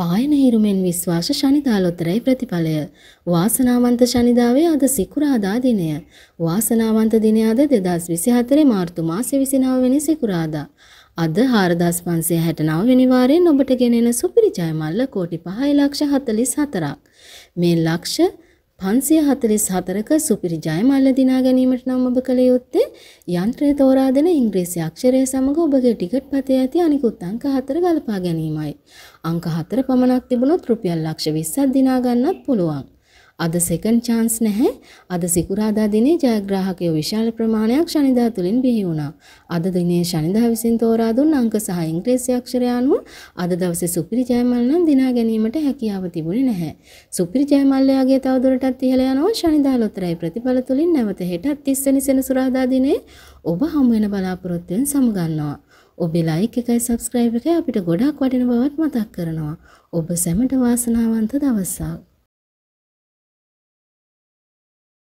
පායන හිරුමෙන් විශ්වාස ශනිදාලොතරයි ප්‍රතිඵලය. වාසනාවන්ත ශනිදාවේ අද සිකුරාදා දිනය. වාසනාවන්ත දිනය අද දෙදස් විසි හතරේ මාර්තු මාසය විසිනාව වෙනි සිකුරාදා. අද හාරදස් පන්සේ හැටනාව වෙනිවාරයෙන් ඔබට ගෙනෙන සුපිරිජයමල්ල කෝටි පහයි ලක්ෂ හතලිස් හතරක්. මේ ලක්ෂ පන්සිය හතලිස් හතරක සුපිරි ජයමල්ල දිනා ගැනීමට නම් ඔබ කළ යුත්තේ යන්ත්‍රය තෝරාදෙන ඉංග්‍රීසි අක්ෂරය සමඟ ඔබගේ ටිකට් පතේ ඇති අනිකුත් අංක හතර ගලපා ගැනීමයි. අංක හතර පමණක් තිබුණොත් රුපියල් ලක්ෂ විස්සක් දිනා ගන්නත් පුළුවන්. අද සෙකන්ඩ් chance නැහැ. අද සිකුරාදා දිනේ ජයග්‍රාහකයෝ විශාල ප්‍රමාණයක් ශනිදා තුලින් බිහි වුණා. අද දිනේ ශනිදා විසින් තෝරා දුන් අංක සහ ඉංග්‍රීසි අක්ෂර අනුව අද දවසේ සුපිරි ජයමල් නම් දිනා ගැනීමට හැකියාව තිබුණේ නැහැ. සුපිරි ජයමල්යාගේ තවදුරටත් ඉහළ යනවා ශනිදා ලොතරැයි ප්‍රතිඵල තුලින් නැවත හෙටත් 30 වෙනි සෙනසුරාදා දිනේ ඔබ හමු වෙන බලාපොරොත්තුවෙන් සමුගන්නවා. ඔබේ ලයික් එකයි සබස්ක්‍රයිබ් එකයි අපිට ගොඩක් වටින බවත් මතක් කරනවා. ඔබ සැමට වාසනාවන්ත දවසක්.